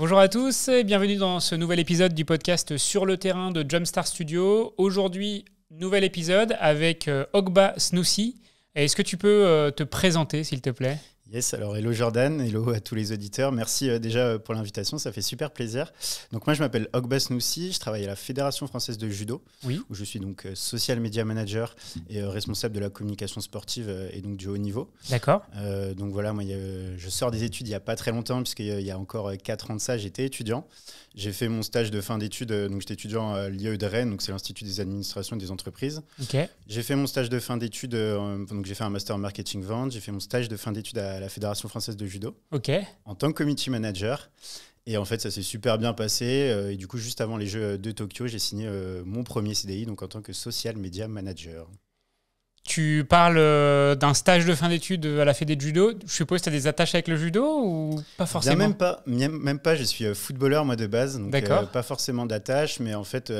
Bonjour à tous et bienvenue dans ce nouvel épisode du podcast Sur le terrain de Jumpstar Studio. Aujourd'hui, nouvel épisode avec euh, Ogba Snoussi. Est-ce que tu peux euh, te présenter, s'il te plaît Yes, alors hello Jordan, hello à tous les auditeurs. Merci euh, déjà euh, pour l'invitation, ça fait super plaisir. Donc moi je m'appelle Ogbas Noussi, je travaille à la Fédération française de judo, où je suis donc euh, social media manager et responsable de la communication sportive et donc du haut niveau. D'accord. donc voilà, moi je sors des études il n'y a pas très longtemps, puisqu'il y, a encore 4 ans de ça, j'étais étudiant. J'ai fait mon stage de fin d'études, euh, donc j'étais étudiant à l'IAE de Rennes, donc c'est l'Institut des administrations et des entreprises. J'ai fait mon stage de fin d'études, euh, donc j'ai fait un master en marketing vente, j'ai fait mon stage de fin d'études à la Fédération française de judo. En tant que committee manager. Et en fait, ça s'est super bien passé. Euh, et du coup, juste avant les Jeux de Tokyo, j'ai signé mon premier CDI, donc en tant que social media manager. Tu parles euh, d'un stage de fin d'études à la Fédé de judo. Je suppose que tu as des attaches avec le judo ou pas forcément Même pas. Même pas. Je suis euh, footballeur, moi, de base. Donc, euh, pas forcément d'attache. Mais en fait,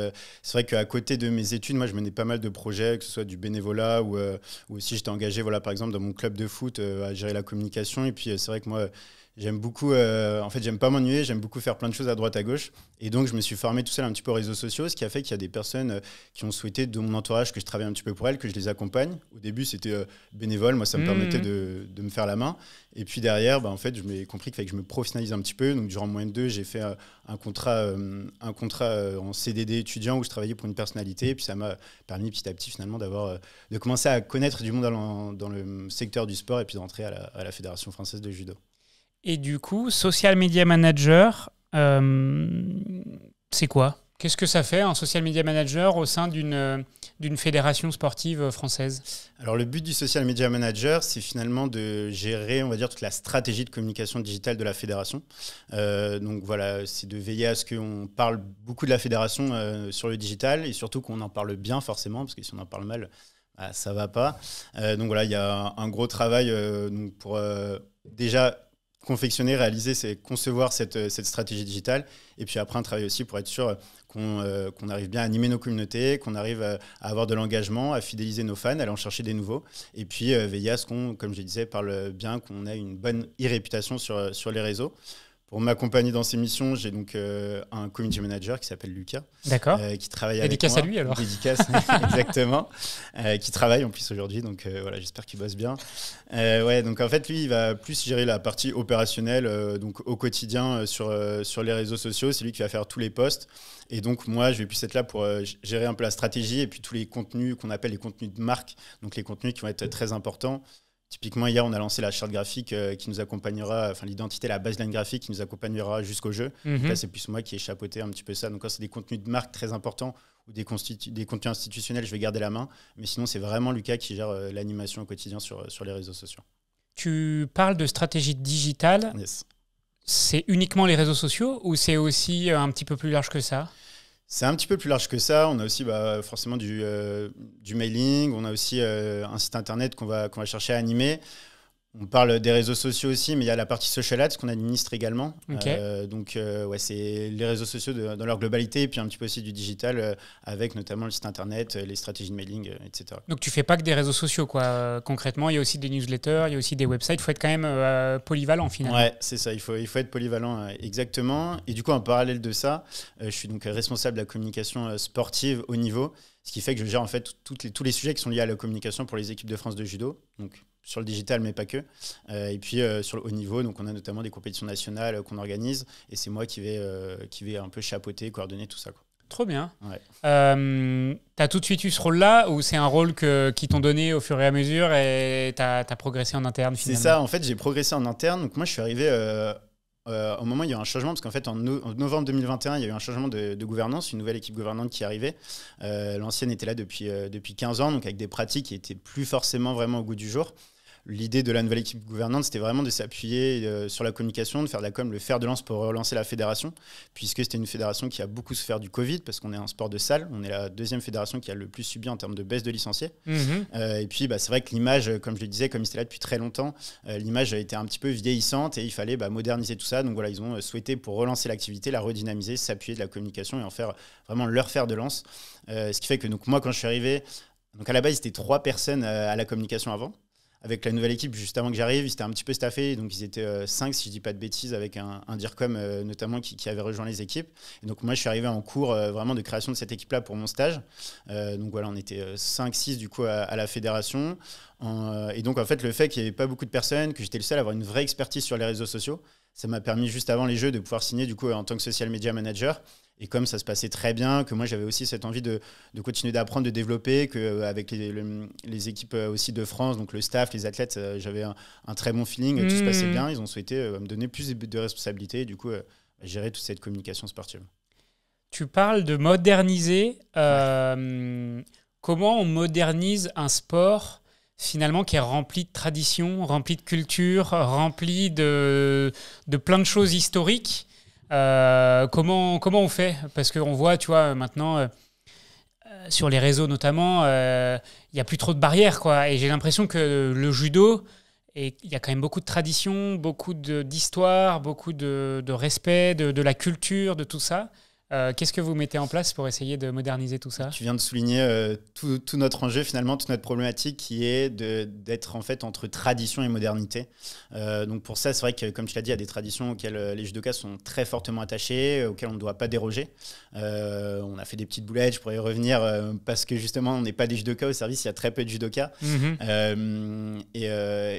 c'est vrai qu'à côté de mes études, moi, je menais pas mal de projets, que ce soit du bénévolat ou, ou si j'étais engagé, voilà, par exemple, dans mon club de foot à gérer la communication. Et puis, c'est vrai que moi, J'aime beaucoup, euh, en fait, j'aime pas m'ennuyer, j'aime beaucoup faire plein de choses à droite, à gauche. Et donc, je me suis formé tout seul un petit peu aux réseaux sociaux, ce qui a fait qu'il y a des personnes euh, qui ont souhaité de mon entourage que je travaille un petit peu pour elles, que je les accompagne. Au début, c'était euh, bénévole, moi, ça me mmh. permettait de, de, me faire la main. Et puis derrière, bah, en fait, je m'ai compris qu'il fallait que je me professionnalise un petit peu. Donc, durant moins de deux, j'ai fait un contrat, un contrat en CDD étudiant où je travaillais pour une personnalité. Et puis, ça m'a permis petit à petit, finalement, d'avoir, de commencer à connaître du monde dans le, secteur du sport et puis d'entrer à la, à la Fédération française de judo. Et du coup, social media manager, euh, c'est quoi Qu'est-ce que ça fait un social media manager au sein d'une euh, fédération sportive française Alors le but du social media manager, c'est finalement de gérer, on va dire, toute la stratégie de communication digitale de la fédération. Euh, donc voilà, c'est de veiller à ce qu'on parle beaucoup de la fédération sur le digital et surtout qu'on en parle bien forcément, parce que si on en parle mal, ça bah, ça va pas. donc voilà, il y a un gros travail pour déjà confectionner, réaliser, c'est concevoir euh, cette, stratégie digitale. Et puis après, un travail aussi pour être sûr euh, euh, qu'on arrive bien à animer nos communautés, qu'on arrive à, avoir de l'engagement, à fidéliser nos fans, à aller en chercher des nouveaux. Et puis veiller à ce qu'on, comme je disais, parle bien, qu'on ait une bonne e-réputation sur, sur les réseaux. Pour m'accompagner dans ces missions, j'ai donc euh, un community manager qui s'appelle Lucas. D'accord. Euh, qui travaille avec moi. à lui alors. Dédicace, exactement. Euh, qui travaille en plus aujourd'hui, donc voilà, j'espère qu'il bosse bien. ouais, donc en fait, lui, il va plus gérer la partie opérationnelle, donc au quotidien sur, sur les réseaux sociaux. C'est lui qui va faire tous les posts. Et donc, moi, je vais plus être là pour gérer un peu la stratégie et puis tous les contenus qu'on appelle les contenus de marque, donc les contenus qui vont être très importants. Typiquement, hier, on a lancé la charte graphique euh, qui nous accompagnera, enfin l'identité, la baseline graphique qui nous accompagnera jusqu'au jeu. Mhm. Là, c'est plus moi qui ai chapeauté un petit peu ça. Donc, quand c'est des contenus de marque très importants ou des, des, contenus institutionnels, je vais garder la main. Mais sinon, c'est vraiment Lucas qui gère euh, l'animation au quotidien sur, sur les réseaux sociaux. Tu parles de stratégie digitale. Yes. C'est uniquement les réseaux sociaux ou c'est aussi un petit peu plus large que ça c'est un petit peu plus large que ça. On a aussi bah, forcément euh, du, mailing, on a aussi euh, un site internet qu'on va, qu'on va chercher à animer. On parle des réseaux sociaux aussi, mais il y a la partie social ads qu'on administre également. Euh, donc, euh, ouais, c'est les réseaux sociaux dans leur globalité, et puis un petit peu aussi du digital, euh, avec notamment le site internet, les stratégies de mailing, etc. Donc, tu fais pas que des réseaux sociaux, quoi. Concrètement, il y a aussi des newsletters, il y a aussi des websites. Il faut être quand même polyvalent, finalement. Ouais, c'est ça. Il faut, il faut être polyvalent, exactement. Et du coup, en parallèle de ça, je suis donc responsable de la communication sportive au niveau, ce qui fait que je gère en fait les, tous les sujets qui sont liés à la communication pour les équipes de France de judo. Donc, sur le digital, mais pas que. Euh, et puis euh, sur le haut niveau, donc on a notamment des compétitions nationales euh, qu'on organise, et c'est moi qui vais, qui vais un peu chapeauter, coordonner tout ça. Trop bien. t'as tu as tout de suite eu ce rôle-là, ou c'est un rôle que, qui t'ont donné au fur et à mesure, et tu as, progressé en interne finalement C'est ça, en fait, j'ai progressé en interne. Donc moi, je suis arrivé euh, au moment, il y a eu un changement, parce qu'en fait, en, novembre 2021, il y a eu un changement de, gouvernance, une nouvelle équipe gouvernante qui arrivait. Euh, l'ancienne était là depuis, euh, depuis 15 ans, donc avec des pratiques qui n'étaient plus forcément vraiment au goût du jour l'idée de la nouvelle équipe gouvernante, c'était vraiment de s'appuyer euh, sur la communication, de faire de la com le fer de lance pour relancer la fédération, puisque c'était une fédération qui a beaucoup souffert du Covid, parce qu'on est un sport de salle, on est la deuxième fédération qui a le plus subi en termes de baisse de licenciés. Mhm. Euh, et puis, bah, c'est vrai que l'image, euh, comme je le disais, comme il était là depuis très longtemps, l'image l'image été un petit peu vieillissante et il fallait bah, moderniser tout ça. Donc voilà, ils ont souhaité pour relancer l'activité, la redynamiser, s'appuyer de la communication et en faire vraiment leur fer de lance. ce qui fait que donc, moi, quand je suis arrivé, donc à la base, c'était trois personnes à la communication avant avec la nouvelle équipe, juste avant que j'arrive, ils étaient un petit peu staffés. Donc, ils étaient 5, euh, si je dis pas de bêtises, avec un, un DIRCOM euh, notamment qui, avait rejoint les équipes. Et donc, moi, je suis arrivé en cours euh, vraiment de création de cette équipe-là pour mon stage. donc, voilà, on était 5-6 du coup à, la fédération. et donc, en fait, le fait qu'il n'y avait pas beaucoup de personnes, que j'étais le seul à avoir une vraie expertise sur les réseaux sociaux, ça m'a permis juste avant les jeux de pouvoir signer du coup en tant que social media manager. Et comme ça se passait très bien, que moi j'avais aussi cette envie de, de continuer d'apprendre, de développer, que euh, avec les, équipes euh, aussi de France, donc le staff, les athlètes, euh, j'avais un, très bon feeling, tout se passait mmh. bien. Ils ont souhaité me donner plus de responsabilités et du coup gérer toute cette communication sportive. Tu parles de moderniser. Comment on modernise un sport finalement qui est rempli de traditions, rempli de culture, rempli de, de plein de choses historiques euh, comment, comment on fait Parce qu'on voit, tu vois, maintenant, euh, euh, sur les réseaux notamment, il n'y a plus trop de barrières, quoi. Et j'ai l'impression que le judo, il y a quand même beaucoup de traditions, beaucoup d'histoire, beaucoup de, respect, de, la culture, de tout ça. Euh, qu'est-ce que vous mettez en place pour essayer de moderniser tout ça Tu viens de souligner euh, tout, notre enjeu finalement, toute notre problématique qui est d'être en fait entre tradition et modernité. Euh, donc pour ça, c'est vrai que comme tu l'as dit, il y a des traditions auxquelles les judokas sont très fortement attachés, auxquelles on ne doit pas déroger. on a fait des petites boulettes, je pourrais y revenir, parce que justement on n'est pas des judokas au service, il y a très peu de judokas. Mhm. et,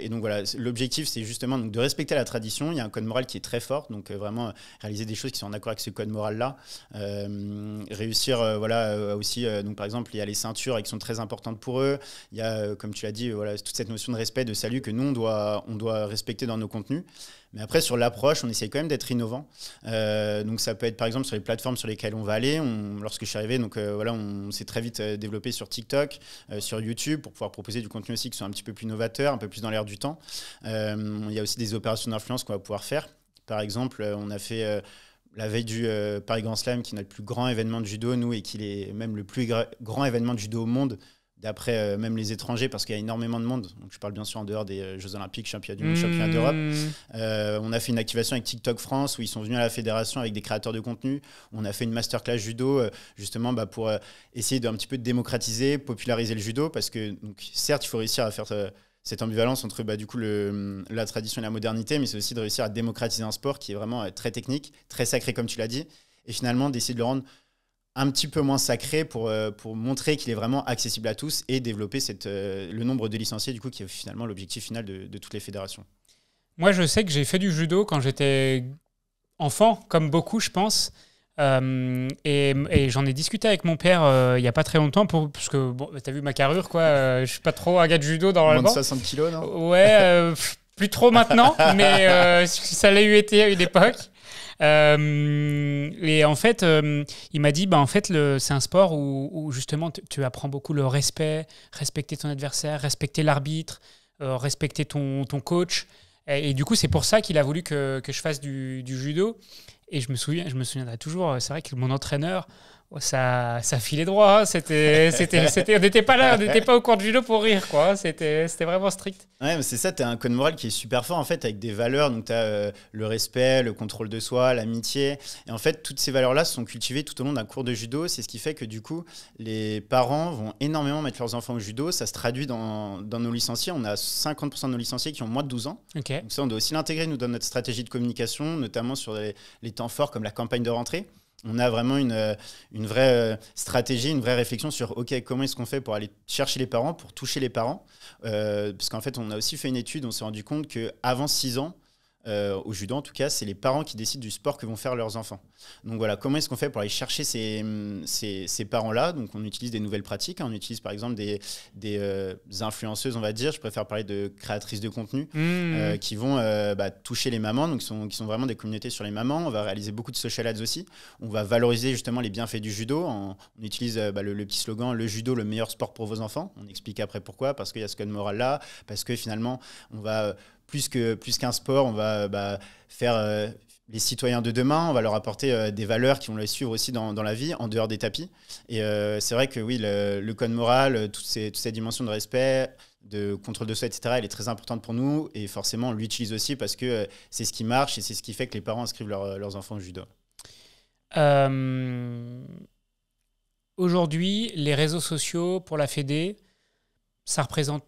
donc voilà, l'objectif c'est justement de respecter la tradition. Il y a un code moral qui est très fort, donc vraiment réaliser des choses qui sont en accord avec ce code moral là. Euh, réussir, euh, voilà, euh, aussi, donc par exemple, il y a les ceintures qui sont très importantes pour eux. Il y a, comme tu l'as dit, voilà, toute cette notion de respect, de salut que nous, on doit, on doit respecter dans nos contenus. Mais après, sur l'approche, on essaye quand même d'être innovant. donc, ça peut être par exemple sur les plateformes sur lesquelles on va aller. lorsque je suis arrivé, donc, voilà, on s'est très vite développé sur TikTok, sur YouTube, pour pouvoir proposer du contenu aussi qui soit un petit peu plus novateur, un peu plus dans l'air du temps. Il y a aussi des opérations d'influence qu'on va pouvoir faire. Par exemple, on a fait la veille du euh, Paris Grand Slam, qui est le plus grand événement de judo, nous, et qui est même le plus grand événement de judo au monde, d'après euh, même les étrangers, parce qu'il y a énormément de monde. Donc, je parle bien sûr en dehors des euh, Jeux Olympiques, Championnats du Monde, mmh. d'Europe. on a fait une activation avec TikTok France, où ils sont venus à la fédération avec des créateurs de contenu. On a fait une masterclass judo, justement, bah, pour essayer d'un petit peu de démocratiser, populariser le judo, parce que, certes, il faut réussir à faire cette ambivalence entre bah, du coup le, hum, la tradition et la modernité, mais c'est aussi de réussir à démocratiser un sport qui est vraiment euh, très technique, très sacré comme tu l'as dit, et finalement d'essayer de le rendre un petit peu moins sacré pour, euh, pour montrer qu'il est vraiment accessible à tous et développer cette, euh, le nombre de licenciés, du coup, qui est finalement l'objectif final de, de, toutes les fédérations. Moi, je sais que j'ai fait du judo quand j'étais enfant, comme beaucoup, je pense. Euh, et, j'en ai discuté avec mon père euh, il n'y a pas très longtemps, pour, parce que bon, t'as vu ma carrure, quoi. Euh, je suis pas trop un gars de judo dans le. de 60 kilos, non Ouais, plus trop maintenant, mais ça l'a eu été à une époque. et en fait, il m'a dit, bah, en fait, c'est un sport où, justement tu apprends beaucoup le respect, respecter ton adversaire, respecter l'arbitre, respecter ton, ton coach. Et, du coup, c'est pour ça qu'il a voulu que, que je fasse du, du judo. Et je me souviens, je me souviendrai toujours, euh, c'est vrai que mon entraîneur, ça, ça filait droit. Hein. C'était, c'était, on n'était pas là, on n'était pas au cours de judo pour rire, quoi. Hein. C'était, c'était vraiment strict. Ouais, mais c'est ça, t'as un code moral qui est super fort, en fait, avec des valeurs. Donc, t'as euh, le respect, le contrôle de soi, l'amitié. Et en fait, toutes ces valeurs-là sont cultivées tout au long d'un cours de judo. C'est ce qui fait que, du coup, les parents vont énormément mettre leurs enfants au judo. Ça se traduit dans, dans nos licenciés. On a 50% de nos licenciés qui ont moins de 12 ans. Donc, ça, on doit aussi l'intégrer, nous, dans notre stratégie de communication, notamment sur les temps forts comme la campagne de rentrée on a vraiment une, euh, vraie euh, stratégie, une vraie réflexion sur OK, comment est-ce qu'on fait pour aller chercher les parents, pour toucher les parents euh, Parce qu'en fait, on a aussi fait une étude, on s'est rendu compte qu'avant 6 ans, euh, au judo en tout cas, c'est les parents qui décident du sport que vont faire leurs enfants. Donc voilà, comment est-ce qu'on fait pour aller chercher ces, parents-là Donc on utilise des nouvelles pratiques, hein. on utilise par exemple des, des euh, influenceuses, on va dire, je préfère parler de créatrices de contenu, mmh. euh, qui vont bah, toucher les mamans, donc qui sont, qui sont vraiment des communautés sur les mamans. On va réaliser beaucoup de social ads aussi. On va valoriser justement les bienfaits du judo. on utilise bah, le, le, petit slogan le judo, le meilleur sport pour vos enfants. On explique après pourquoi, parce qu'il y a ce code moral là, parce que finalement, on va plus qu'un sport, on va bah, faire euh, les citoyens de demain, on va leur apporter euh, des valeurs qui vont les suivre aussi dans, dans la vie, en dehors des tapis. Et euh, c'est vrai que oui, le, code moral, toutes ces, toutes ces, dimensions de respect, de contrôle de soi, etc., elle est très importante pour nous. Et forcément, on l'utilise aussi parce que c'est ce qui marche et c'est ce qui fait que les parents inscrivent leurs enfants au judo. Aujourd'hui, les réseaux sociaux pour la Fédé, ça représente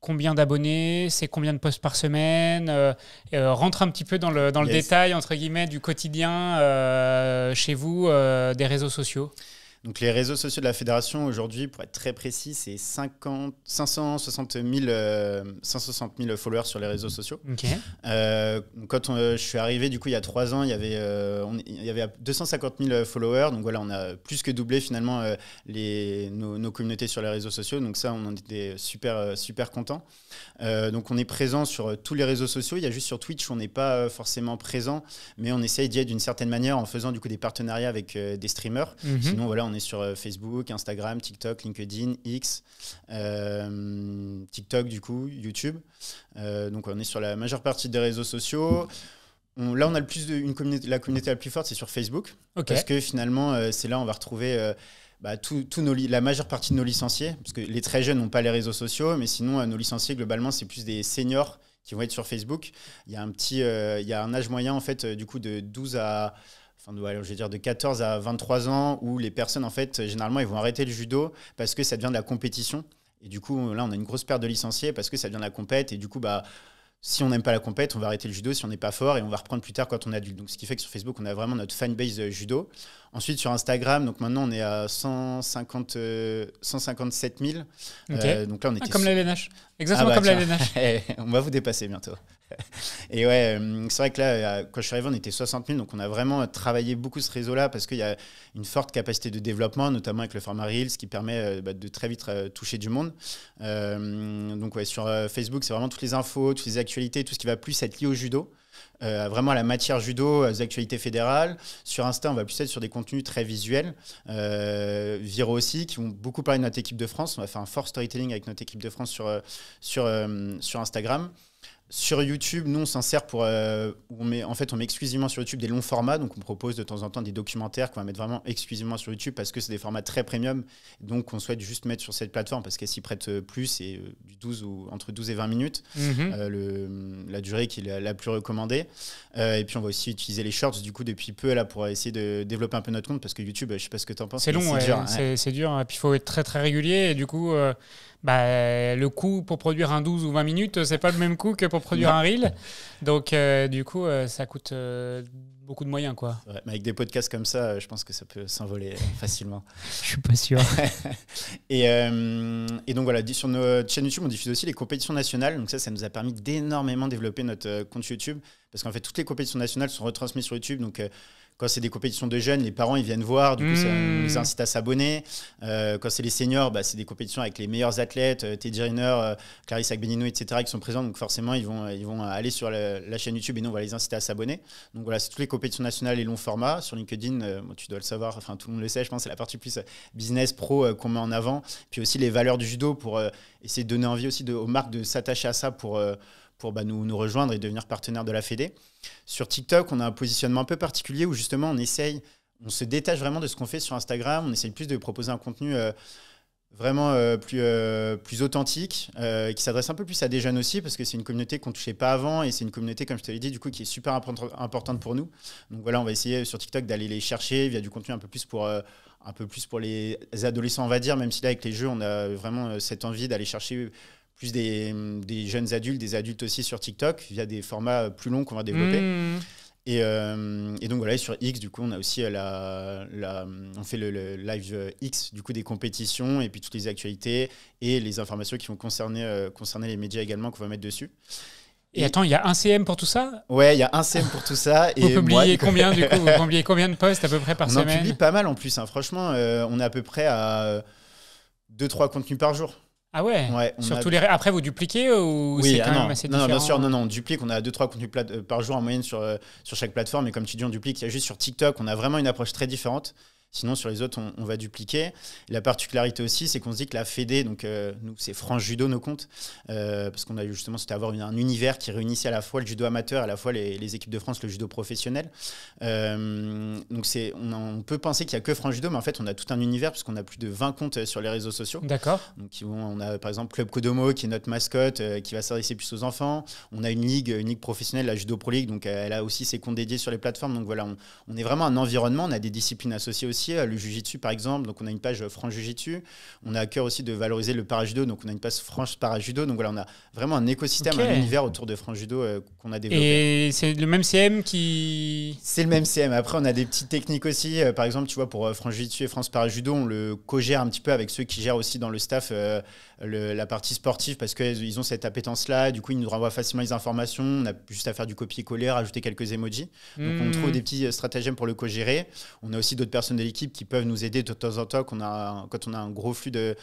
combien d'abonnés, c'est combien de posts par semaine, euh, euh, rentre un petit peu dans le, détail, entre guillemets, du quotidien euh, chez vous, des réseaux sociaux donc les réseaux sociaux de la fédération aujourd'hui, pour être très précis, c'est 560 000, euh, followers sur les réseaux sociaux. Euh, quand euh, je suis arrivé, du coup, il y a trois ans, il y avait, il y 250 000 followers. Donc voilà, on a plus que doublé finalement nos, communautés sur les réseaux sociaux. Donc ça, on en était super, super contents. donc on est présent sur tous les réseaux sociaux. Il y a juste sur Twitch, on n'est pas forcément présent, mais on essaye d'y être d'une certaine manière en faisant du coup des partenariats avec des streamers. Mhm. Sinon, voilà, on on est sur euh, Facebook, Instagram, TikTok, LinkedIn, X, euh, TikTok du coup, YouTube. Euh, donc on est sur la majeure partie des réseaux sociaux. là, on a le plus de, la communauté la plus forte, c'est sur Facebook. Parce que finalement, c'est là où on va retrouver bah, la majeure partie de nos licenciés. Parce que les très jeunes n'ont pas les réseaux sociaux, mais sinon, nos licenciés, globalement, c'est plus des seniors qui vont être sur Facebook. Il y a un petit, il y a un âge moyen en fait, du coup, de 12 à enfin, je vais dire de 14 à 23 ans où les personnes, en fait, généralement, ils vont arrêter le judo parce que ça devient de la compétition. Et du coup, là, on a une grosse perte de licenciés parce que ça devient de la compète. Et du coup, bah, si on n'aime pas la compète, on va arrêter le judo si on n'est pas fort et on va reprendre plus tard quand on est adulte. Donc, ce qui fait que sur Facebook, on a vraiment notre fanbase euh, judo. Ensuite, sur Instagram, donc maintenant, on est à 150, 157 000. donc là, on ah, était comme Exactement ah bah comme la on va vous dépasser bientôt. et ouais, euh, c'est vrai que là, euh, quand je suis arrivé, on était 60 000, donc on a vraiment euh, travaillé beaucoup ce réseau-là parce qu'il y a une forte capacité de développement, notamment avec le format Reels, qui permet bah, de très vite toucher du monde. donc ouais, sur Facebook, c'est vraiment toutes les infos, toutes les actualités, tout ce qui va plus être lié au judo. vraiment à la matière judo, aux actualités fédérales. Sur Insta, on va plus être sur des contenus très visuels. Euh, Viro aussi, qui vont beaucoup parler de notre équipe de France. On va faire un fort storytelling avec notre équipe de France sur, sur, sur Instagram sur YouTube, nous, on s'en sert pour. Euh, on met, en fait, on met exclusivement sur YouTube des longs formats. Donc, on propose de temps en temps des documentaires qu'on va mettre vraiment exclusivement sur YouTube parce que c'est des formats très premium. Donc, on souhaite juste mettre sur cette plateforme parce qu'elle s'y prête euh, plus et euh, entre 12 et 20 minutes, mhm. la durée qui est la, plus recommandée. et puis, on va aussi utiliser les shorts du coup depuis peu là pour essayer de développer un peu notre compte parce que YouTube, je sais pas ce que tu en penses. C'est long, c'est dur. Hein. dur. Et hein. puis, il faut être très très régulier. Et du coup bah, le coût pour produire un 12 ou 20 minutes, c'est pas le même coût que pour produire un reel. Donc, euh, du coup, euh, ça coûte euh, beaucoup de moyens. quoi. mais avec des podcasts comme ça, je pense que ça peut s'envoler facilement. je suis pas sûr. et, donc, voilà, sur notre chaîne YouTube, on diffuse aussi les compétitions nationales. Donc, ça, ça nous a permis d'énormément développer notre compte YouTube. Parce qu'en fait, toutes les compétitions nationales sont retransmises sur YouTube. Donc, quand c'est des compétitions de jeunes, les parents, ils viennent voir, du coup, ça, on mmh. les incite à s'abonner. Euh, quand c'est les seniors, bah, c'est des compétitions avec les meilleurs athlètes, euh, Teddy Riner, euh, Clarisse Agbenino, etc., qui sont présents. Donc forcément, ils vont, ils vont aller sur la, chaîne YouTube et nous, on va les inciter à s'abonner. Donc voilà, c'est toutes les compétitions nationales et longs formats. Sur LinkedIn, tu dois le savoir, enfin, tout le monde le sait, je pense, c'est la partie plus business pro qu'on met en avant. Puis aussi les valeurs du judo pour essayer de donner envie aussi de, aux marques de s'attacher à ça pour pour bah, nous, rejoindre et devenir partenaire de la Fédé. Sur TikTok, on a un positionnement un peu particulier où justement on essaye, on se détache vraiment de ce qu'on fait sur Instagram, on essaye plus de proposer un contenu euh, vraiment euh, plus, euh, plus authentique, qui s'adresse un peu plus à des jeunes aussi, parce que c'est une communauté qu'on ne touchait pas avant, et c'est une communauté, comme je te l'ai dit, du coup, qui est super importante pour nous. Donc voilà, on va essayer sur TikTok d'aller les chercher via du contenu un peu plus pour un peu plus pour les adolescents, on va dire, même si là, avec les jeux, on a vraiment cette envie d'aller chercher plus des, jeunes adultes, des adultes aussi sur TikTok, via des formats plus longs qu'on va développer. Mmh. Euh, et, donc voilà, sur X, du coup, on a aussi la, la on fait le, live X, du coup, des compétitions et puis toutes les actualités et les informations qui vont concerner, euh, concerner les médias également qu'on va mettre dessus. Et, attends, il y a un CM pour tout ça Ouais, il y a un CM pour tout ça. et vous publiez combien du coup combien de posts à peu près par semaine On publie pas mal en plus. Hein. Franchement, euh, on est à peu près à 2-3 contenus par jour. Ah ouais, ouais Surtout les... Après, vous dupliquez ou oui, c'est ah quand non. même non, bien sûr, non, non, on duplique. On a 2-3 contenus euh, par jour en moyenne sur, euh, sur chaque plateforme. Et comme tu dis, on duplique. Il y a juste sur TikTok, on a vraiment une approche très différente. Sinon, sur les autres, on, va dupliquer. La particularité aussi, c'est qu'on se dit que la Fédé, donc euh, nous, c'est France Judo, nos comptes, euh, parce qu'on a eu justement, c'était avoir un univers qui réunissait à la fois le judo amateur, à la fois les, équipes de France, le judo professionnel. Euh, donc, c'est, on, peut penser qu'il n'y a que France Judo, mais en fait, on a tout un univers, puisqu'on a plus de 20 comptes sur les réseaux sociaux. D'accord. Donc, on a par exemple Club Kodomo, qui est notre mascotte, qui va s'adresser plus aux enfants. On a une ligue, une ligue professionnelle, la Judo Pro League, donc elle a aussi ses comptes dédiés sur les plateformes. Donc voilà, on est vraiment un environnement, on a des disciplines associées aussi euh, le Jujitsu par exemple. Donc on a une page euh, France Jujitsu. On a à cœur aussi de valoriser le parajudo. Donc on a une page France Parajudo. Donc voilà, on a vraiment un écosystème, un univers autour de France Judo euh, qu'on a développé. Et c'est le même CM qui. C'est le même CM. Après, on a des petites techniques aussi. par exemple, tu vois, pour France Jujitsu et France Parajudo, on le co-gère un petit peu avec ceux qui gèrent aussi dans le staff la partie sportive parce qu'ils ont cette appétence-là. Du coup, ils nous renvoient facilement les informations. On a juste à faire du copier-coller, rajouter quelques emojis. Donc, on hmm. trouve des petits euh, stratagèmes pour le co-gérer. On a aussi d'autres personnes de l'équipe qui peuvent nous aider de temps en temps quand on a, un gros flux de,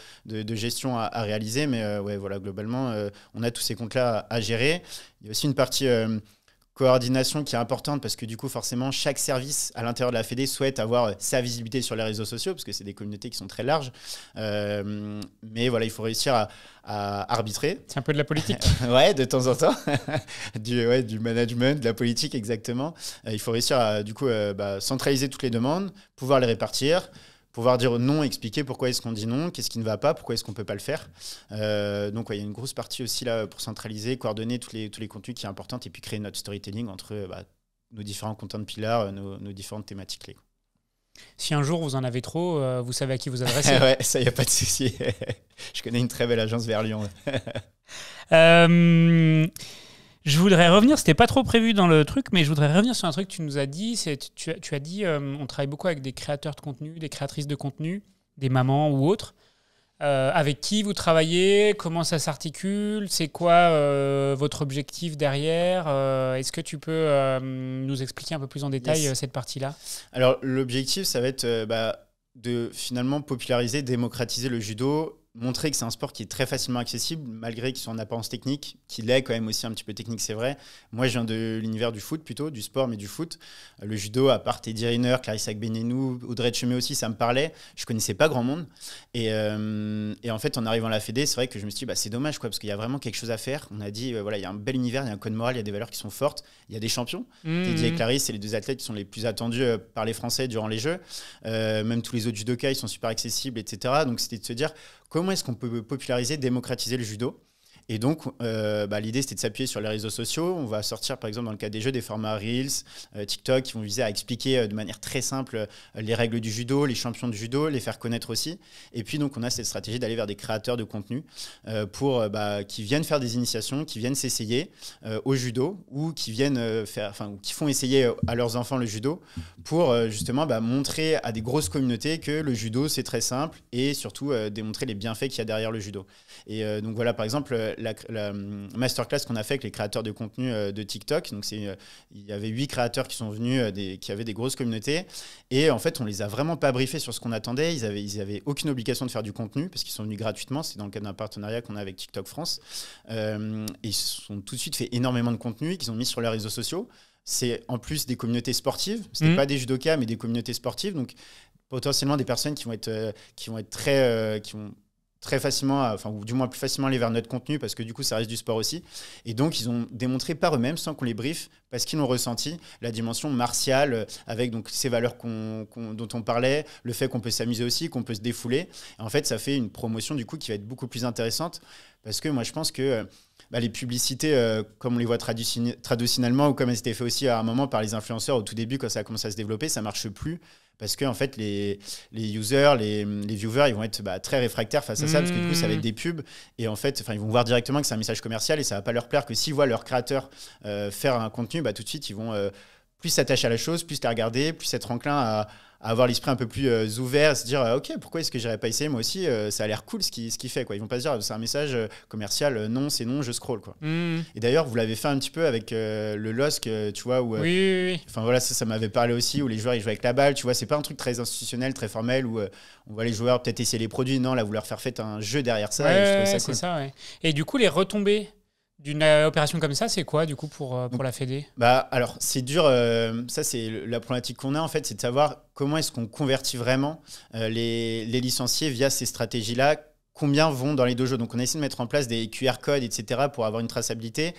gestion à, réaliser. Mais euh, ouais, voilà, globalement, euh, on a tous ces comptes-là à, gérer. Il y a aussi une partie coordination qui est importante parce que du coup forcément chaque service à l'intérieur de la Fédé souhaite avoir euh, sa visibilité sur les réseaux sociaux parce que c'est des communautés qui sont très larges. Euh, mais voilà, il faut réussir à, arbitrer. C'est un peu de la politique. ouais, de temps en temps, du, du management, de la politique exactement. Euh, il faut réussir à du coup bah, centraliser toutes les demandes, pouvoir les répartir pouvoir dire non, expliquer pourquoi est-ce qu'on dit non, qu'est-ce qui ne va pas, pourquoi est-ce qu'on ne peut pas le faire. Euh, donc, il y a une grosse partie aussi là pour centraliser, coordonner tous les, tous les contenus qui est importante et puis créer notre storytelling entre euh, bah, nos différents contenus de pilar euh, nos, nos, différentes thématiques clés. Si un jour vous en avez trop, vous savez à qui vous adresser. ouais, ça, il n'y a pas de souci. Je connais une très belle agence vers Lyon. euh... Je voudrais revenir, c'était pas trop prévu dans le truc, mais je voudrais revenir sur un truc que tu nous as dit. C'est, tu, as dit, euh, on travaille beaucoup avec des créateurs de contenu, des créatrices de contenu, des mamans ou autres. Euh, avec qui vous travaillez Comment ça s'articule C'est quoi euh, votre objectif derrière Est-ce que tu peux nous expliquer un peu plus en détail cette partie-là Alors l'objectif, ça va être bah, de finalement populariser, démocratiser le judo montrer que c'est un sport qui est très facilement accessible, malgré qu'il soit en apparence technique, qu'il est quand même aussi un petit peu technique, c'est vrai. Moi, je viens de l'univers du foot plutôt, du sport, mais du foot. Le judo, à part Teddy Riner, Clarissa Benenou, Audrey Chemé aussi, ça me parlait. Je connaissais pas grand monde. Et, euh, et en fait, en arrivant à la Fédé, c'est vrai que je me suis dit, bah, c'est dommage, quoi, parce qu'il y a vraiment quelque chose à faire. On a dit, euh, voilà, il y a un bel univers, il y a un code moral, il y a des valeurs qui sont fortes, il y a des champions. Mmh. Teddy et Clarisse, c'est les deux athlètes qui sont les plus attendus euh, par les Français durant les Jeux. même tous les autres judokas, ils sont super accessibles, etc. Donc, c'était de se dire, Comment est-ce qu'on peut populariser, démocratiser le judo et donc, euh, bah, l'idée, c'était de s'appuyer sur les réseaux sociaux. On va sortir, par exemple, dans le cas des jeux, des formats Reels, euh, TikTok, qui vont viser à expliquer euh, de manière très simple les règles du judo, les champions du judo, les faire connaître aussi. Et puis, donc, on a cette stratégie d'aller vers des créateurs de contenu pour bah, qui viennent faire des initiations, qui viennent s'essayer au judo ou qui viennent faire, enfin, qui font essayer à leurs enfants le judo pour justement bah, montrer à des grosses communautés que le judo, c'est très simple et surtout démontrer les bienfaits qu'il y a derrière le judo. Et donc, voilà, par exemple, la, hum, masterclass qu'on a fait avec les créateurs de contenu euh, de TikTok. Donc, c'est, euh, il y avait huit créateurs qui sont venus, euh, qui avaient des grosses communautés. Et en fait, on les a vraiment pas briefés sur ce qu'on attendait. Ils n'avaient ils avaient aucune obligation de faire du contenu parce qu'ils sont venus gratuitement. C'est dans le cadre d'un partenariat qu'on a avec TikTok France. ils ont tout de suite fait énormément de contenu qu'ils ont mis sur leurs réseaux sociaux. C'est en plus des communautés sportives. Ce n'est mhm. pas des judokas, mais des communautés sportives. Donc, potentiellement des personnes qui vont être, qui vont être très. qui très facilement, enfin, ou du moins plus facilement aller vers notre contenu, parce que du coup, ça reste du sport aussi. Et donc, ils ont démontré par eux-mêmes, sans qu'on les briefe, parce qu'ils ont ressenti, la dimension martiale, euh, avec donc ces valeurs qu'on dont on parlait, le fait qu'on peut s'amuser aussi, qu'on peut se défouler. en fait, ça fait une promotion, du coup, qui va être beaucoup plus intéressante, parce que moi, je pense que euh, bah, les publicités, euh, comme on les voit traditionnellement, ou comme elles étaient faites aussi à un moment par les influenceurs au tout début, quand ça a commencé à se développer, ça marche plus. Parce que, en fait, les, les users, les, les, viewers, ils vont être bah, très réfractaires face à ça, parce que du coup, ça va être des pubs. Et en fait, ils vont voir directement que c'est un message commercial et ça va pas leur plaire que s'ils voient leur créateur euh, faire un contenu, bah, tout de suite, ils vont euh, plus s'attacher à la chose, plus la regarder, plus être enclin à, avoir l'esprit un peu plus euh, ouvert, se dire euh, ok pourquoi est-ce que j'irais pas essayer moi aussi euh, ça a l'air cool ce qui ce qui fait quoi ils vont pas se dire c'est un message commercial non c'est non je scroll quoi mmh. et d'ailleurs vous l'avez fait un petit peu avec le LOSC tu vois où enfin voilà ça, ça m'avait parlé aussi où les joueurs ils jouent avec la balle tu vois c'est pas un truc très institutionnel très formel où on voit les joueurs peut-être essayer les produits non là vouloir faire fait un jeu derrière ça, et du coup les retombées d'une euh, opération comme ça, c'est quoi du coup pour, euh, pour la FED Bah alors c'est dur, euh, ça c'est la problématique qu'on a en fait, c'est de savoir comment est-ce qu'on convertit vraiment les, les, licenciés via ces stratégies-là, combien vont dans les deux jeux. Donc on a essayé de mettre en place des QR codes, etc. pour avoir une traçabilité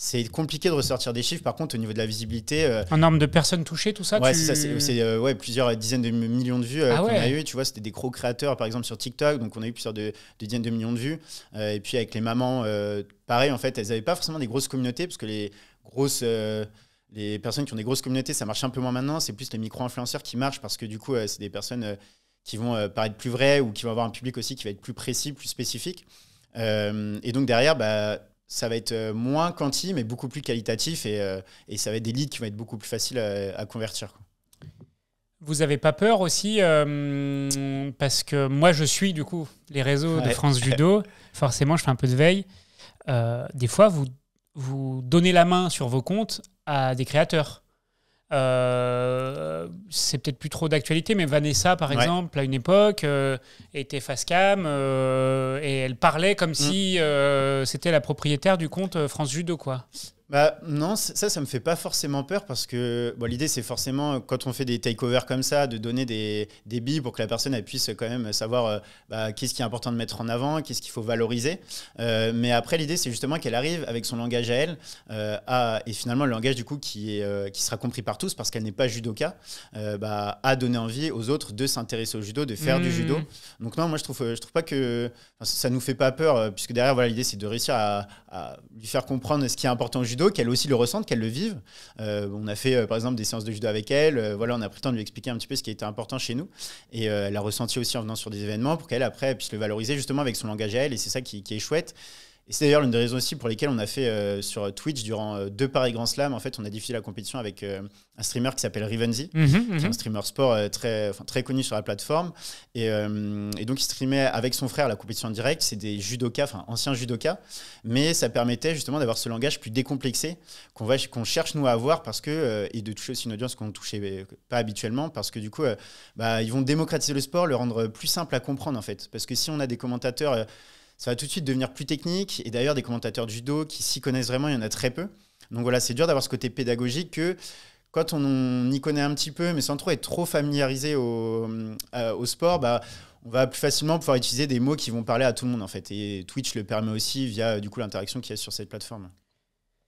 c'est compliqué de ressortir des chiffres. Par contre, au niveau de la visibilité. En euh, Un nombre de personnes touchées, tout ça Ouais, c'est euh, plusieurs dizaines de millions de vues euh, ah qu'on a eu. Tu vois, c'était des gros créateurs, par exemple, sur TikTok. Donc, on a eu plusieurs dizaines de millions de vues. et puis, avec les mamans, pareil, en fait, elles n'avaient pas forcément des grosses communautés, parce que les grosses les personnes qui ont des grosses communautés, ça marche un peu moins maintenant. C'est plus les micro-influenceurs qui marchent parce que du coup, c'est des personnes qui vont paraître plus vraies ou qui vont avoir un public aussi qui va être plus précis, plus spécifique. et donc derrière, bah, ça va être euh, moins quanti, mais beaucoup plus qualitatif. Et, euh, et, ça va être des leads qui vont être beaucoup plus faciles euh, à, convertir. Vous n'avez pas peur aussi, parce que moi je suis du coup les réseaux de France Judo, forcément je fais un peu de veille. des fois, vous, vous donnez la main sur vos comptes à des créateurs. Euh, c'est peut-être plus trop d'actualité, mais Vanessa, par exemple, à une époque, euh, était face cam euh, et elle parlait comme mm. si c'était la propriétaire du compte France Judo, quoi. Bah, non, ça, ça me fait pas forcément peur parce que l'idée, c'est forcément quand on fait des takeovers comme ça, de donner des, des billes pour que la personne elle puisse quand même savoir euh, bah, qu'est-ce qui est important de mettre en avant, qu'est-ce qu'il faut valoriser. Euh, mais après, l'idée, c'est justement qu'elle arrive avec son langage à elle, euh, et finalement le langage du coup qui, est, qui sera compris par tous parce qu'elle n'est pas judoka, bah, à donner envie aux autres de s'intéresser au judo, de faire du mmh. judo. Donc non, moi je trouve, je trouve pas que ça nous fait pas peur puisque derrière, voilà, l'idée, c'est de réussir à, à lui faire comprendre ce qui est important au judo, qu'elle aussi le ressente, qu'elle le vive. Euh, on a fait euh, par exemple des séances de judo avec elle, euh, voilà, on a pris le temps de lui expliquer un petit peu ce qui était important chez nous, et elle a ressenti aussi en venant sur des événements pour qu'elle après puisse le valoriser justement avec son langage à elle, et c'est ça qui, qui est chouette. Et c'est d'ailleurs l'une des raisons aussi pour lesquelles on a fait euh, sur Twitch durant euh, deux Paris Grand Slam. En fait, on a diffusé la compétition avec euh, un streamer qui s'appelle Rivenzi, mhm, mhm. qui est un streamer sport très, très connu sur la plateforme. Et, donc, il streamait avec son frère la compétition en direct. C'est des judokas, enfin anciens judokas. Mais ça permettait justement d'avoir ce langage plus décomplexé qu'on qu'on cherche nous à avoir parce que, et de toucher aussi une audience qu'on ne touchait pas habituellement parce que du coup, bah, ils vont démocratiser le sport, le rendre plus simple à comprendre en fait. Parce que si on a des commentateurs ça va tout de suite devenir plus technique. Et d'ailleurs, des commentateurs de judo qui s'y connaissent vraiment, il y en a très peu. Donc voilà, c'est dur d'avoir ce côté pédagogique que quand on, y connaît un petit peu, mais sans trop être trop familiarisé au, euh, sport, bah, on va plus facilement pouvoir utiliser des mots qui vont parler à tout le monde en fait. Et Twitch le permet aussi via euh, du coup l'interaction qu'il y a sur cette plateforme.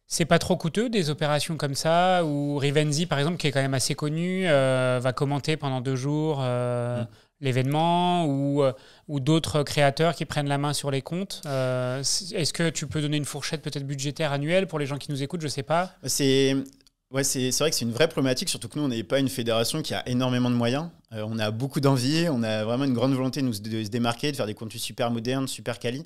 C'est pas trop coûteux des opérations comme ça où Rivenzi par exemple qui est quand même assez connu euh, va commenter pendant deux jours mm l'événement ou, euh, ou d'autres créateurs qui prennent la main sur les comptes. Euh, est-ce que tu peux donner une fourchette peut-être budgétaire annuelle pour les gens qui nous écoutent Je ne sais pas. C'est ouais, vrai que c'est une vraie problématique, surtout que nous, on n'est pas une fédération qui a énormément de moyens. Euh, on a beaucoup d'envie, on a vraiment une grande volonté de, se démarquer, de faire des contenus super modernes, super quali.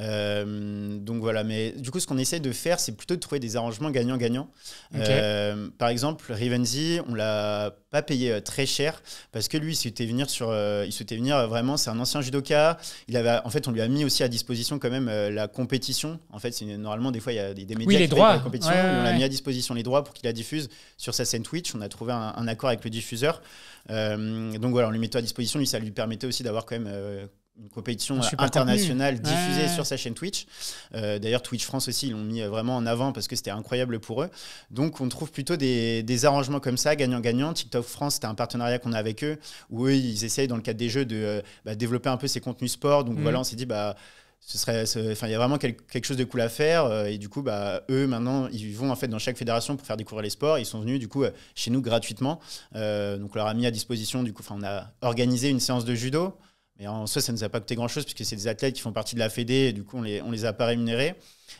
Euh, donc voilà, mais du coup, ce qu'on essaie de faire, c'est plutôt de trouver des arrangements gagnants-gagnants. Euh, par exemple, Rivenzi, on l'a pas payé très cher parce que lui, il souhaitait venir sur, il venir vraiment. C'est un ancien judoka. Il avait, en fait, on lui a mis aussi à disposition quand même la compétition. En fait, c'est normalement des fois il y a des, médias les qui droits. la compétition. On a mis à disposition les droits pour qu'il la diffuse sur sa scène Twitch. On a trouvé un accord avec le diffuseur. Euh, donc voilà, on lui mettait à disposition. Lui, ça lui permettait aussi d'avoir quand même euh, une compétition internationale diffusée sur sa chaîne Twitch. Euh, d'ailleurs, Twitch France aussi, ils l'ont mis vraiment en avant parce que c'était incroyable pour eux. Donc, on trouve plutôt des, arrangements comme ça, gagnant-gagnant. TikTok France, c'était un partenariat qu'on a avec eux, où ils essayent, dans le cadre des jeux, de bah, développer un peu ces contenus sport. Donc, mm. voilà, on s'est dit, bah ce serait, enfin, il y a vraiment quelque chose de cool à faire. Euh, et du coup, bah, eux, maintenant, ils vont en fait dans chaque fédération pour faire découvrir les sports. Ils sont venus du coup euh, chez nous gratuitement. Euh, donc, on leur a mis à disposition, du coup, on a organisé une séance de judo. Mais en soi, ça ne nous a pas coûté grand chose puisque c'est des athlètes qui font partie de la Fédé. Et du coup, on les, on les a pas rémunérés.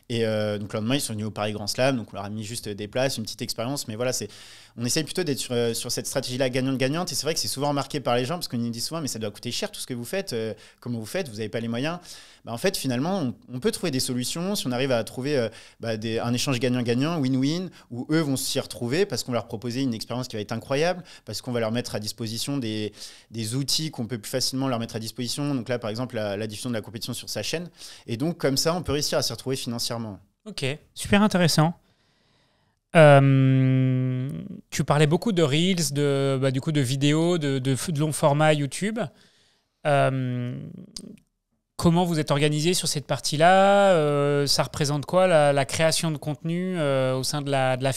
Et euh, donc le lendemain, ils sont venus au Paris Grand Slam, donc on leur a mis juste des places, une petite expérience, mais voilà, c'est on essaye plutôt d'être sur, euh, cette stratégie-là gagnant gagnante et c'est vrai que c'est souvent remarqué par les gens, parce qu'on nous dit souvent, mais ça doit coûter cher tout ce que vous faites, euh, comment vous faites, vous n'avez pas les moyens. Bah, en fait, finalement, on, peut trouver des solutions si on arrive à trouver bah, un échange gagnant-gagnant, win-win, où eux vont s'y retrouver, parce qu'on leur proposer une expérience qui va être incroyable, parce qu'on va leur mettre à disposition des, outils qu'on peut plus facilement leur mettre à disposition, donc là, par exemple, la, la diffusion de la compétition sur sa chaîne, et donc comme ça, on peut réussir à s'y retrouver financièrement Ok, super intéressant. Euh, tu parlais beaucoup de reels, de, bah, du coup, de vidéos, de, de, long format YouTube. Euh, comment vous êtes organisé sur cette partie-là euh, Ça représente quoi la, création de contenu au sein de la, de la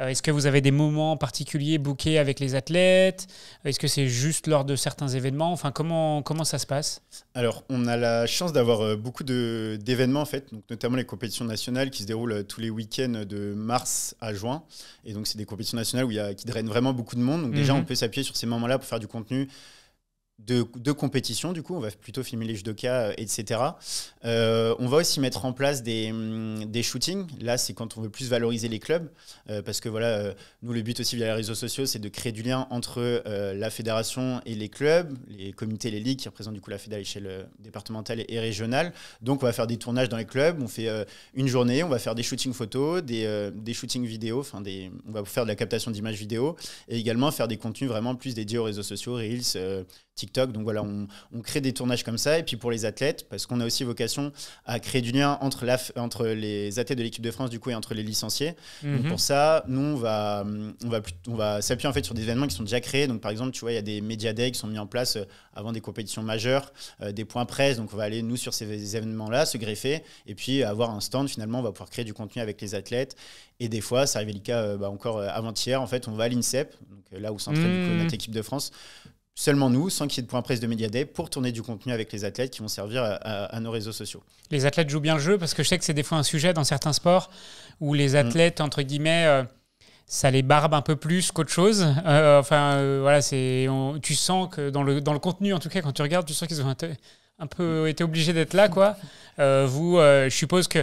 euh, est-ce que vous avez des moments particuliers bookés avec les athlètes Est-ce que c'est juste lors de certains événements Enfin, comment, comment ça se passe Alors, on a la chance d'avoir euh, beaucoup d'événements, en fait, donc notamment les compétitions nationales qui se déroulent euh, tous les week-ends de mars à juin. Et donc, c'est des compétitions nationales où qui drainent vraiment beaucoup de monde. Donc, mhm. déjà, on peut s'appuyer sur ces moments-là pour faire du contenu de, compétition, du coup, on va plutôt filmer les judokas, euh, etc. Euh, on va aussi mettre en place mm, des, shootings. Là, c'est quand on veut plus valoriser les clubs, euh, parce que voilà, nous, le but aussi via les réseaux sociaux, c'est de créer du lien entre la fédération et les clubs, les comités, les ligues qui représentent du coup la fédération à l'échelle départementale et régionale. Donc, on va faire des tournages dans les clubs, on fait une journée, on va faire des shootings photos, des, des shootings vidéo, enfin, des, on va faire de la captation d'images vidéo et également faire des contenus vraiment plus dédiés aux réseaux sociaux, Reels TikTok. Donc voilà, on, crée des tournages comme ça. Et puis pour les athlètes, parce qu'on a aussi vocation à créer du lien entre, la, entre les athlètes de l'équipe de France du coup et entre les licenciés. Donc mhm. pour ça, nous on va on va on va s'appuyer en fait sur des événements qui sont déjà créés. Donc par exemple, tu vois, il y a des médias day qui sont mis en place euh, avant des compétitions majeures, euh, des points presse. Donc on va aller nous sur ces événements-là, se greffer et puis avoir un stand. Finalement, on va pouvoir créer du contenu avec les athlètes. Et des fois, ça arrivait le cas euh, bah, encore avant-hier. En fait, on va à l'INSEP, donc là où s'entraîne mhm. notre équipe de France, seulement nous, sans qu'il y ait de point presse de Media pour tourner du contenu avec les athlètes qui vont servir à, nos réseaux sociaux. Les athlètes jouent bien le jeu parce que je sais que c'est des fois un sujet dans certains sports où les mm. athlètes, entre guillemets, euh, ça les barbe un peu plus qu'autre chose. Euh, enfin, euh, voilà, c'est, tu sens que dans le, dans le contenu, en tout cas, quand tu regardes, tu sens qu'ils ont un peu mm. été obligés d'être là, quoi. vous, je suppose que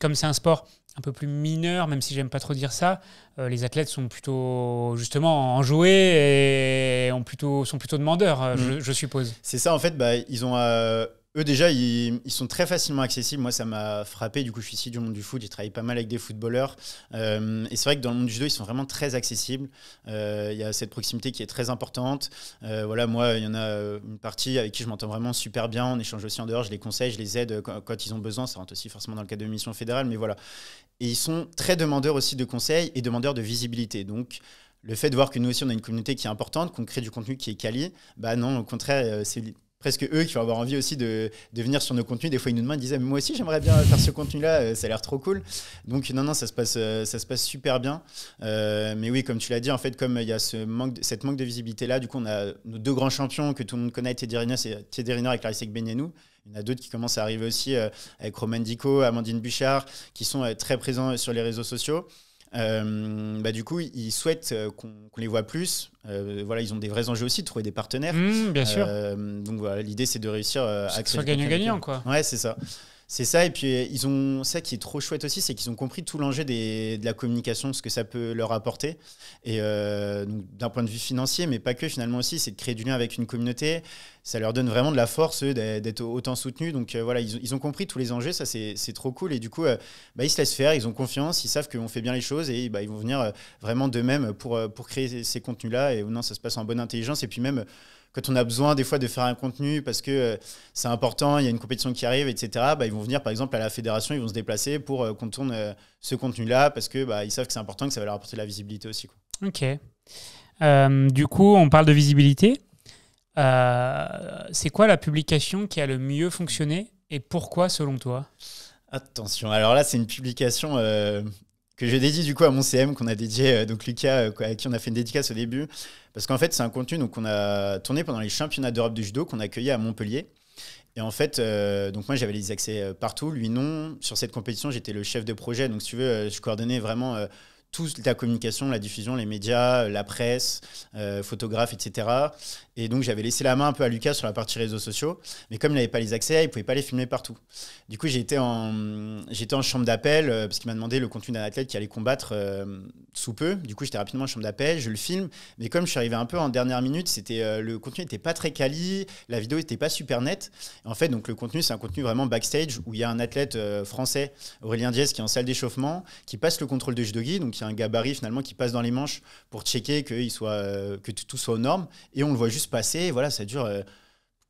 comme c'est un sport un peu plus mineur, même si j'aime pas trop dire ça. Euh, les athlètes sont plutôt justement enjoués et ont plutôt, sont plutôt demandeurs, euh, mm. je, suppose. C'est ça, en fait, bah, ils ont. Euh, eux déjà, ils, sont très facilement accessibles. Moi, ça m'a frappé. Du coup, je suis ici du monde du foot. J'ai travaillé pas mal avec des footballeurs. Euh, et c'est vrai que dans le monde du judo, ils sont vraiment très accessibles. Euh, il y a cette proximité qui est très importante. Euh, voilà, moi, il y en a une partie avec qui je m'entends vraiment super bien. On échange aussi en dehors. Je les conseille, je les aide quand, ils ont besoin. Ça rentre aussi forcément dans le cadre de mission fédérale. Mais voilà. Et ils sont très demandeurs aussi de conseils et demandeurs de visibilité. Donc, le fait de voir que nous aussi, on a une communauté qui est importante, qu'on crée du contenu qui est quali, bah non, au contraire, c'est presque eux qui vont avoir envie aussi de, venir sur nos contenus. Des fois, ils nous demandent, ils disaient, ah, moi aussi, j'aimerais bien faire ce contenu-là, euh, ça a l'air trop cool. Donc, non, non, ça se passe, euh, ça se passe super bien. Euh, mais oui, comme tu l'as dit, en fait, comme il y a ce manque, cette manque de visibilité-là, du coup, on a nos deux grands champions que tout le monde connaît, Teddy Riner et, et Clarissek Il y en a d'autres qui commencent à arriver aussi avec Romain Dico, Amandine Bouchard, qui sont très présents sur les réseaux sociaux. Euh, bah, du coup, ils souhaitent euh, qu'on les voit plus. Euh, voilà, ils ont des vrais enjeux aussi de trouver des partenaires. Mmh, bien sûr. donc voilà, l'idée c'est de réussir à créer. Soit gagnant-gagnant, quoi. Ouais, c'est ça. C'est ça, et puis euh, ils ont ça qui est trop chouette aussi, c'est qu'ils ont compris tout l'enjeu de la communication, ce que ça peut leur apporter, et euh, d'un point de vue financier, mais pas que finalement aussi, c'est de créer du lien avec une communauté, ça leur donne vraiment de la force d'être autant soutenus, donc euh, voilà, ils, ont compris tous les enjeux, ça c'est trop cool, et du coup, bah, ils se laissent faire, ils ont confiance, ils savent qu'on fait bien les choses, et bah, ils vont venir vraiment d'eux-mêmes pour, pour créer ces contenus-là, et non, ça se passe en bonne intelligence, et puis même quand on a besoin des fois de faire un contenu parce que euh, c'est important, il y a une compétition qui arrive, etc., bah, ils vont venir par exemple à la fédération, ils vont se déplacer pour euh, qu'on tourne euh, ce contenu-là parce que bah, ils savent que c'est important, que ça va leur apporter de la visibilité aussi. Quoi. Ok. du coup, on parle de visibilité. c'est quoi la publication qui a le mieux fonctionné et pourquoi selon toi Attention, alors là c'est une publication que je dédie du coup à mon CM qu'on a dédié, donc Lucas, avec qui on a fait une dédicace au début, parce qu'en fait, c'est un contenu qu'on a tourné pendant les championnats d'Europe de judo qu'on a accueilli à Montpellier. Et en fait, euh, donc moi j'avais les accès euh, partout, lui non. Sur cette compétition, j'étais le chef de projet. Donc si tu veux, euh, je coordonnais vraiment toute la communication, la diffusion, les médias, la presse, photographe, photographes, etc. Et donc j'avais laissé la main un peu à Lucas sur la partie réseaux sociaux. Mais comme il n'avait pas les accès, il ne pouvait pas les filmer partout. Du coup, j'étais en, en chambre d'appel parce qu'il m'a demandé le contenu d'un athlète qui allait combattre sous peu. Du coup, j'étais rapidement en chambre d'appel, je le filme. Mais comme je suis arrivé un peu en dernière minute, c'était euh, le contenu n'était pas très quali, la vidéo n'était pas super nette. en fait, donc le contenu, c'est un contenu vraiment backstage où il y a un athlète euh, français, Aurélien Diaz, qui est en salle d'échauffement, qui passe le contrôle de judogi. Donc, il y a un gabarit finalement qui passe dans les manches pour checker que, euh, que tout soit aux normes. Et on le voit juste passer. Et voilà, ça dure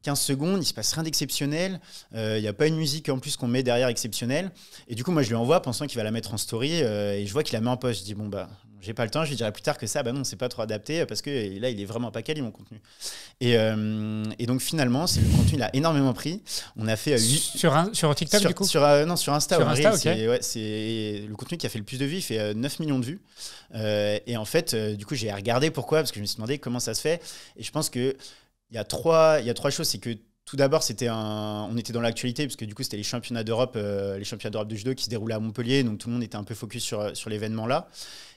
15 secondes, il se passe rien d'exceptionnel, euh, il n'y a pas une musique en plus qu'on met derrière exceptionnelle. Et du coup, moi, je lui envoie pensant qu'il va la mettre en story euh, et je vois qu'il la met en poste. Je dis, bon, bah, j'ai pas le temps, je lui dirai plus tard que ça, bah non, c'est pas trop adapté parce que là, il est vraiment pas calé mon contenu. Euh, et, donc, finalement, c'est, le contenu, il a énormément pris. On a fait. sur, un, sur TikTok, du coup sur, Non, sur Insta. Sur Insta c'est, le contenu qui a fait le plus de vues, il fait 9 millions de vues. et en fait, du coup, j'ai regardé pourquoi parce que je me suis demandé comment ça se fait. Et je pense que il y a trois, il y trois choses. C'est que tout d'abord, c'était un, on était dans l'actualité parce que du coup, c'était les championnats d'Europe, euh, les championnats d'Europe de judo qui se déroulaient à Montpellier, donc tout le monde était un peu focus sur, sur l'événement là.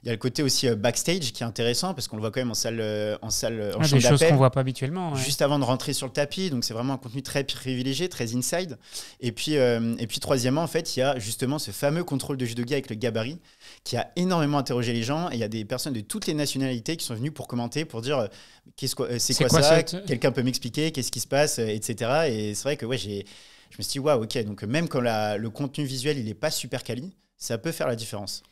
Il y a le côté aussi euh, backstage qui est intéressant parce qu'on le voit quand même en salle, euh, en salle, ah, des qu'on voit pas habituellement. Juste avant de rentrer sur le tapis, donc c'est vraiment un contenu très privilégié, très inside. Et puis, et puis troisièmement, en fait, il y a justement ce fameux contrôle de judogi avec le gabarit qui a énormément interrogé les gens. Et il y a des personnes de toutes les nationalités qui sont venues pour commenter, pour dire euh, qu'est-ce quoi, euh, c'est, quoi, ça, quelqu'un peut m'expliquer, qu'est-ce qui se passe, euh, etc. Et c'est vrai que ouais, je me suis dit, waouh, ok, donc même quand le contenu visuel il n'est pas super quali, ça peut faire la différence.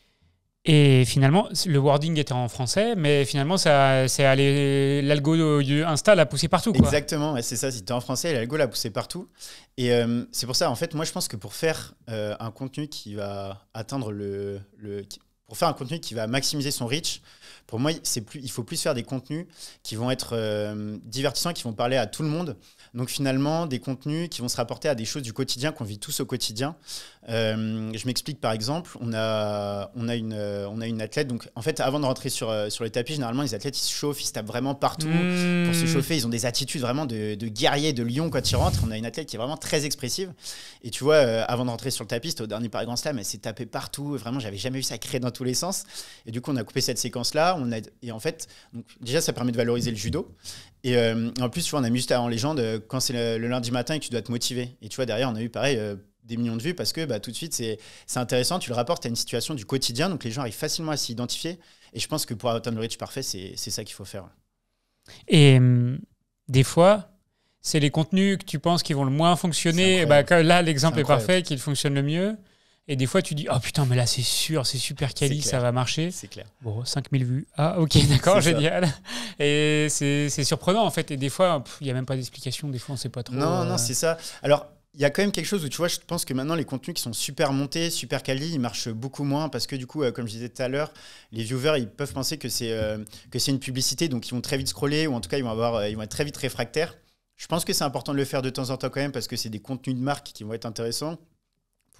Et finalement, le wording était en français, mais finalement, ça, c'est allé, l'algo du Insta l'a poussé partout. Exactement, c'est ça. Si tu es en français, l'algo l'a poussé partout. Et euh, c'est pour ça, en fait, moi, je pense que pour faire euh, un contenu qui va atteindre le, Pour faire un contenu qui va maximiser son reach, pour moi, c'est plus, il faut plus faire des contenus qui vont être euh, divertissants, qui vont parler à tout le monde. Donc finalement, des contenus qui vont se rapporter à des choses du quotidien qu'on vit tous au quotidien. Euh, je m'explique par exemple, on a, on, a une, on a une athlète, donc en fait avant de rentrer sur, euh, sur les tapis, généralement les athlètes ils se chauffent, ils se tapent vraiment partout hmm. pour se chauffer, ils ont des attitudes vraiment de, de guerrier, de lion quand ils rentrent. On a une athlète qui est vraiment très expressive. Et tu vois, euh, avant de rentrer sur le tapis, au dernier paragraphe Grand Slam, elle s'est tapée partout, vraiment j'avais jamais vu ça créer dans tous les sens. Et du coup on a coupé cette séquence-là, et en fait, donc, déjà ça permet de valoriser le judo. Et en plus, tu vois, on a mis en légende, quand c'est le, le, lundi matin et que tu dois te motiver. Et tu vois, derrière, on a eu pareil des millions de vues parce que bah, tout de suite, c'est intéressant, tu le rapportes à une situation du quotidien, donc les gens arrivent facilement à s'identifier. Et je pense que pour atteindre le reach parfait, c'est ça qu'il faut faire. Et euh, des fois, c'est les contenus que tu penses qui vont le moins fonctionner. Bah, là, l'exemple est, parfait, qu'il fonctionne le mieux. Et des fois, tu dis, oh putain, mais là, c'est sûr, c'est super quali, ça va marcher. C'est clair. Bon, 5000 vues. Ah, ok, d'accord, génial. Et c'est surprenant, en fait. Et des fois, il n'y a même pas d'explication. Des fois, on ne sait pas trop. Non, non, euh. c'est ça. Alors, il y a quand même quelque chose où tu vois, je pense que maintenant les contenus qui sont super montés, super quali, ils marchent beaucoup moins parce que du coup, euh, comme je disais tout à l'heure, les viewers ils peuvent penser que c'est euh, que c'est une publicité, donc ils vont très vite scroller ou en tout cas ils vont avoir, euh, ils vont être très vite réfractaires. Je pense que c'est important de le faire de temps en temps quand même parce que c'est des contenus de marque qui vont être intéressants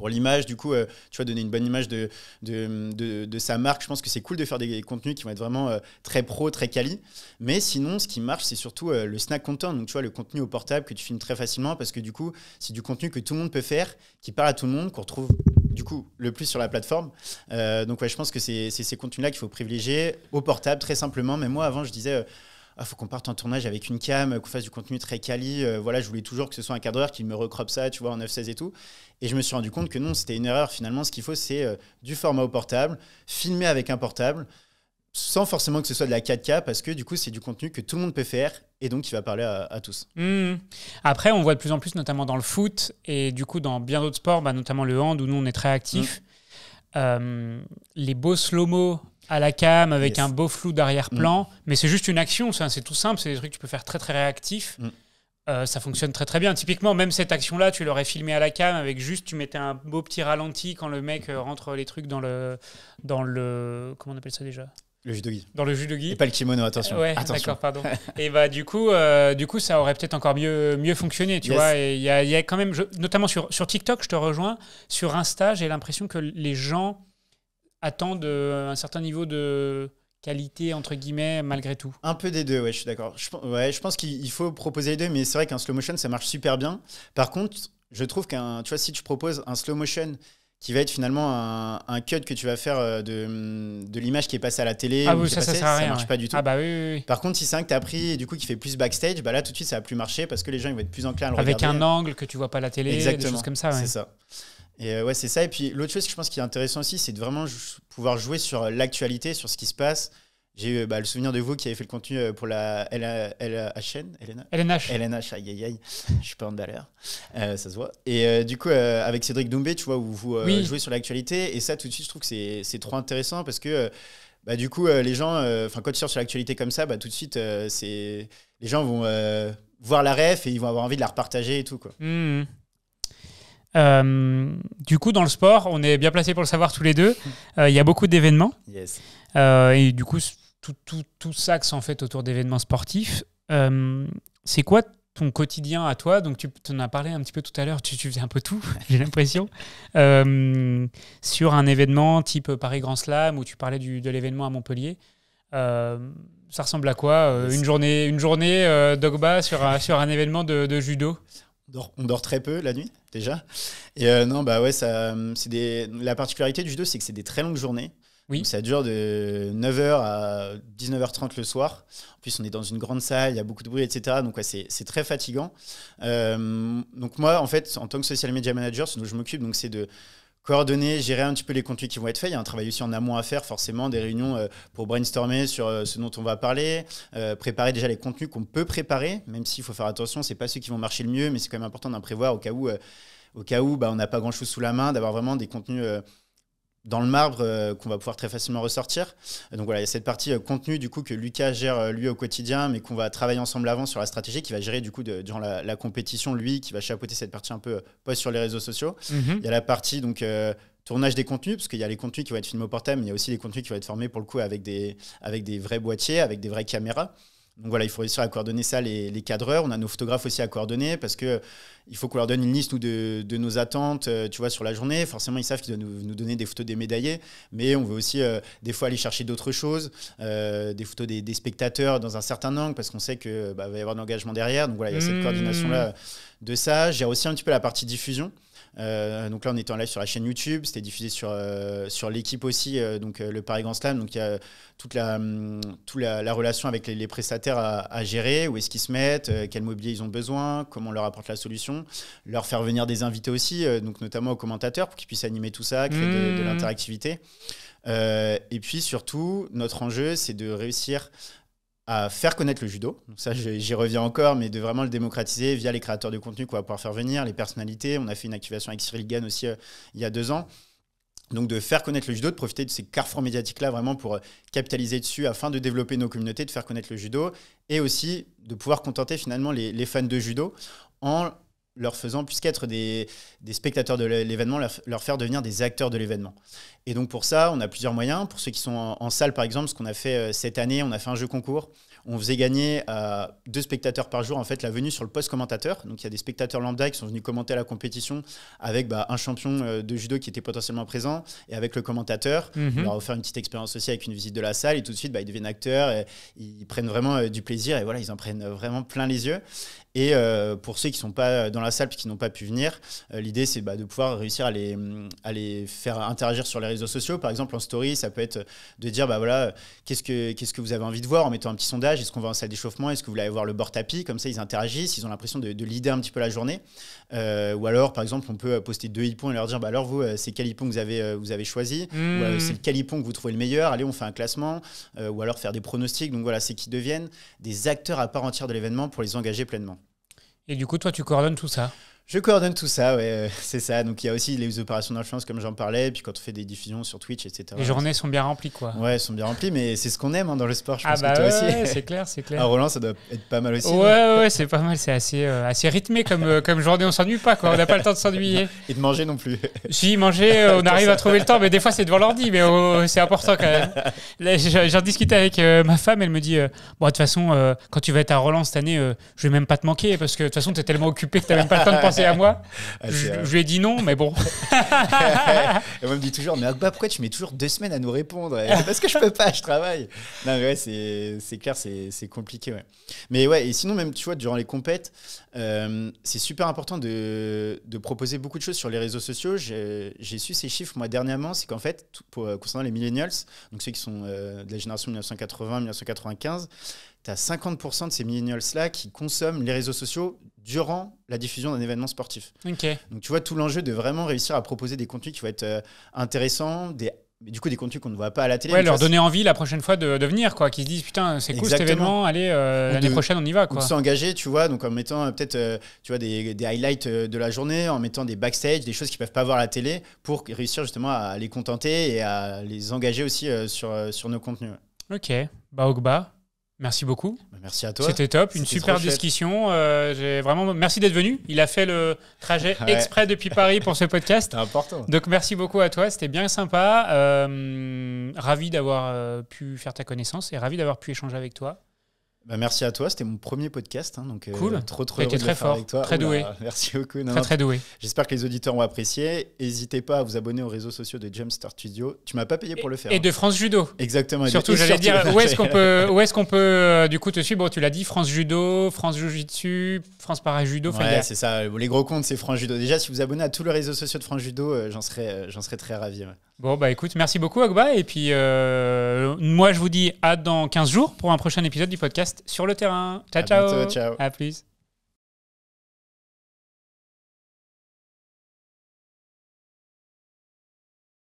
pour l'image. Du coup, euh, tu vois, donner une bonne image de, de, de, sa marque. Je pense que c'est cool de faire des contenus qui vont être vraiment euh, très pro, très quali. Mais sinon, ce qui marche, c'est surtout euh, le snack content. Donc, tu vois, le contenu au portable que tu filmes très facilement parce que du coup, c'est du contenu que tout le monde peut faire, qui parle à tout le monde, qu'on retrouve du coup le plus sur la plateforme. donc ouais, je pense que c'est ces contenus-là qu'il faut privilégier au portable, très simplement. Mais moi, avant, je disais, il ah, faut qu'on parte en tournage avec une cam, euh, qu'on fasse du contenu très quali. Euh, voilà, je voulais toujours que ce soit un cadreur qui me recroppe ça, tu vois, en 9-16 et tout. Et je me suis rendu compte que non, c'était une erreur. Finalement, ce qu'il faut, c'est euh, du format au portable, filmer avec un portable, sans forcément que ce soit de la 4K, parce que du coup, c'est du contenu que tout le monde peut faire et donc qui va parler à, tous. Mmh. Après, on voit de plus en plus, notamment dans le foot et du coup, dans bien d'autres sports, bah, notamment le hand, où nous, on est très actifs. Mmh. les beaux slow-mo à la cam avec un beau flou d'arrière-plan. Mm. Mais c'est juste une action, c'est tout simple, c'est des trucs que tu peux faire très très réactif. Mm. Euh, ça fonctionne très très bien. Typiquement, même cette action-là, tu l'aurais filmée à la cam avec juste, tu mettais un beau petit ralenti quand le mec euh, rentre les trucs dans le. Dans le comment on appelle ça déjà le jus de Dans le jus de Et pas le kimono, attention. d'accord, pardon. et bah du coup, euh, du coup, ça aurait peut-être encore mieux, mieux fonctionné, tu vois. Et il y a, quand même, notamment sur, sur TikTok, je te rejoins, sur Insta, j'ai l'impression que les gens attendent euh, un certain niveau de qualité entre guillemets malgré tout Un peu des deux, ouais, je suis d'accord. Je, ouais, je pense qu'il faut proposer les deux, mais c'est vrai qu'un slow motion ça marche super bien. Par contre, je trouve qu'un, tu vois, si tu proposes un slow motion qui va être finalement un, un cut que tu vas faire euh, de, de l'image qui est passée à la télé. Ah ça, ne marche pas du tout. Ah bah oui, oui, Par contre, si c'est un que as pris et du coup qui fait plus backstage, bah là tout de suite ça va plus marcher parce que les gens ils vont être plus enclins à le Avec un angle que tu vois pas à la télé, Exactement. des choses comme ça. C'est ça. Et euh, ouais, c'est ça. Et puis l'autre chose que je pense qui est intéressant aussi, c'est de vraiment pouvoir jouer sur l'actualité, sur ce qui se passe. J'ai eu bah, le souvenir de vous qui avez fait le contenu euh, pour la LHN, LNH LNH. aïe aïe aïe, je suis pas en valeur, ça se voit. Et euh, du coup, avec Cédric Doumbé, tu vois, où vous jouez sur l'actualité, et ça, tout de suite, je trouve que c'est trop intéressant parce que, bah, du coup, les gens, enfin, quand tu sors sur l'actualité comme ça, bah, tout de suite, c'est les gens vont voir la ref et ils vont avoir envie de la repartager et tout, quoi. Mmh. Euh, du coup, dans le sport, on est bien placé pour le savoir tous les deux. Euh, il y a beaucoup d'événements. Euh, et du coup, tout, tout, tout s'axe en fait autour d'événements sportifs. c'est quoi ton quotidien à toi Donc, tu en as parlé un petit peu tout à l'heure. Tu, faisais un peu tout, j'ai l'impression. sur un événement type Paris Grand Slam, où tu parlais de l'événement à Montpellier ça ressemble à quoi une journée, une journée dogba sur, un, événement de judo on dort très peu la nuit, déjà. Et euh, non, bah ouais, ça, c'est la particularité du judo, c'est que c'est des très longues journées. Oui. ça dure de 9h à 19h30 le soir. En plus, on est dans une grande salle, il y a beaucoup de bruit, etc. Donc, c'est, très fatigant. Euh, donc, moi, en fait, en tant que social media manager, ce dont je m'occupe, donc, c'est de coordonner, gérer un petit peu les contenus qui vont être faits. Il y a un travail aussi en amont à faire, forcément, des réunions euh, pour brainstormer sur euh, ce dont on va parler, euh, préparer déjà les contenus qu'on peut préparer, même s'il faut faire attention, c'est pas ceux qui vont marcher le mieux, mais c'est quand même important d'en prévoir au cas où, au cas où bah, on n'a pas grand-chose sous la main, d'avoir vraiment des contenus dans le marbre euh, qu'on va pouvoir très facilement ressortir. Donc voilà, il y a cette partie euh, contenu du coup que Lucas gère euh, lui au quotidien, mais qu'on va travailler ensemble avant sur la stratégie, qui va gérer du coup durant la, compétition lui, qui va chapeauter cette partie un peu post sur les réseaux sociaux. Mhm. Il y a la partie donc tournage des contenus, parce qu'il y a les contenus qui vont être filmés au portable, mais il y a aussi les contenus qui vont être formés pour le coup avec des avec des vrais boîtiers, avec des vraies caméras. Donc voilà, il faut réussir à coordonner ça, les, les cadreurs. On a nos photographes aussi à coordonner parce que il faut qu'on leur donne une liste de, de nos attentes, euh, tu vois, sur la journée. Forcément, ils savent qu'ils doivent nous, donner des photos des médaillés, mais on veut aussi euh, des fois aller chercher d'autres choses, euh, des photos des, spectateurs dans un certain angle parce qu'on sait que bah, va y avoir de l'engagement derrière. Donc voilà, il y a cette mmh. coordination là de ça. J'ai aussi un petit peu la partie diffusion. Euh, donc là, on était en live sur la chaîne YouTube, c'était diffusé sur, euh, sur l'équipe aussi, euh, donc le Paris Grand Slam. Donc il y a toute la, hum, la, relation avec les, prestataires à, gérer, où est-ce qu'ils se mettent, quel mobilier ils ont besoin, comment on leur apporte la solution, leur faire venir des invités aussi, donc notamment aux commentateurs pour qu'ils puissent animer tout ça, créer de, de mmh. l'interactivité. et puis surtout, notre enjeu, c'est de réussir à faire connaître le judo. ça, j'y reviens encore, mais de vraiment le démocratiser via les créateurs de contenu qu'on va pouvoir faire venir, les personnalités. On a fait une activation avec Cyril Gann aussi euh, il y a deux ans. Donc de faire connaître le judo, de profiter de ces carrefours médiatiques-là vraiment pour euh, capitaliser dessus afin de développer nos communautés, de faire connaître le judo et aussi de pouvoir contenter finalement les fans de judo en leur faisant, puisqu'être des, des spectateurs de l'événement, leur, faire devenir des acteurs de l'événement. Et donc pour ça, on a plusieurs moyens. Pour ceux qui sont en salle, par exemple, ce qu'on a fait euh, cette année, on a fait un jeu concours on faisait gagner à deux spectateurs par jour en fait la venue sur le poste commentateur. Donc il y a des spectateurs lambda qui sont venus commenter la compétition avec bah, un champion euh, de judo qui était potentiellement présent et avec le commentateur. Mhm. On leur a offert une petite expérience aussi avec une visite de la salle et tout de suite bah, ils deviennent acteurs, ils prennent vraiment euh, du plaisir et voilà ils en prennent euh, vraiment plein les yeux. Et pour ceux qui ne sont pas dans la salle et qui n'ont pas pu venir, l'idée c'est bah, de pouvoir réussir mm, à les, faire interagir sur les réseaux sociaux. Par exemple, en story, ça peut être de dire bah, voilà, qu'est-ce que qu'est-ce que vous avez envie de voir en mettant un petit sondage est-ce qu'on va en salle d'échauffement Est-ce que vous voulez avoir le bord tapis Comme ça, ils interagissent, ils ont l'impression de, leader un petit peu la journée. Euh, ou alors, par exemple, on peut poster deux hippons et leur dire bah alors vous, euh, c'est quel hippon que vous avez, euh, vous avez choisi Ou hmm. c'est quel hippon que vous trouvez le meilleur Allez, on fait un classement. ou alors faire des pronostics. Donc voilà, c'est qu'ils deviennent des acteurs à part entière de l'événement pour les engager pleinement. Et du coup, toi, tu coordonnes tout ça je coordonne tout ça, ouais, euh, c'est ça. Donc il y a aussi les opérations d'influence comme j'en parlais, puis quand on fait des diffusions sur Twitch, etc. Les journées sont bien remplies, quoi. Ouais, elles sont bien remplies, mais c'est ce qu'on aime hein, dans le sport, je ah pense bah toi aussi. c'est clair, c'est clair. À ah, Roland, ça doit être pas mal aussi. Ouais, ouais, c'est pas mal, c'est assez, euh, assez rythmé comme, euh, comme journée, on s'ennuie pas, quoi. On n'a pas le temps de s'ennuyer. Et de manger non plus. Si, manger, on arrive à trouver le temps, mais des fois c'est devant l'ordi, mais oh, oh, c'est important quand même. j'en discutais avec ma femme, elle me dit Bon, de toute façon, quand tu vas être à Roland cette année, je vais même pas te manquer, parce que de toute façon, es tellement occupé que t'as même pas le temps de penser à moi. Ah, je, lui ai dit non, mais bon. Elle me dit toujours, mais pourquoi tu mets toujours deux semaines à nous répondre Parce que je peux pas, je travaille. c'est clair, c'est compliqué. Ouais. Mais ouais, et sinon, même, tu vois, durant les compètes, euh, c'est super important de, proposer beaucoup de choses sur les réseaux sociaux. J'ai su ces chiffres, moi, dernièrement, c'est qu'en fait, pour, euh, concernant les millennials, donc ceux qui sont euh, de la génération 1980-1995, tu as 50% de ces millennials-là qui consomment les réseaux sociaux durant la diffusion d'un événement sportif. ok Donc tu vois tout l'enjeu de vraiment réussir à proposer des contenus qui vont être euh, intéressants, des du coup, des contenus qu'on ne voit pas à la télé. Ouais, leur donner envie la prochaine fois de, venir, quoi. Qu'ils se disent, putain, c'est cool cet événement, allez, euh, l'année prochaine, on y va, quoi. S'engager, tu vois, donc en mettant euh, peut-être tu vois, des, highlights de la journée, en mettant des backstage, des choses qu'ils ne peuvent pas voir à la télé, pour réussir justement à les contenter et à les engager aussi sur, sur nos contenus. Ok, bah, Merci beaucoup. Bah, merci à toi. C'était top, une super discussion. Euh, vraiment merci d'être venu. Il a fait le trajet exprès depuis Paris pour ce podcast. important. Donc merci beaucoup à toi, c'était bien sympa. Euh, ravi d'avoir euh, pu faire ta connaissance et ravi d'avoir pu échanger avec toi. Bah, merci à toi, c'était mon premier podcast, hein, donc euh, cool. trop trop très fort, Très doué. Merci beaucoup. très, doué. J'espère que les auditeurs ont apprécié. N'hésitez pas à vous abonner aux réseaux sociaux de Jumpstart Studio. Tu m'as pas payé pour le faire. Et hein. de France Judo. Exactement. Surtout, j'allais dire où est-ce qu'on peut, où est-ce peut du coup te suivre. Bon, tu l'as dit, France Judo, France jiu France Para Judo. Ouais, c'est ça. Les gros comptes, c'est France Judo. Déjà, si vous abonnez à tous les réseaux sociaux de France Judo, euh, j'en serais, euh, j'en serais très ravi. Bon, bah écoute, merci beaucoup Agba. Et puis, moi, je vous dis à dans 15 jours pour un prochain épisode du podcast sur le terrain. Ciao, ciao. ciao. À plus.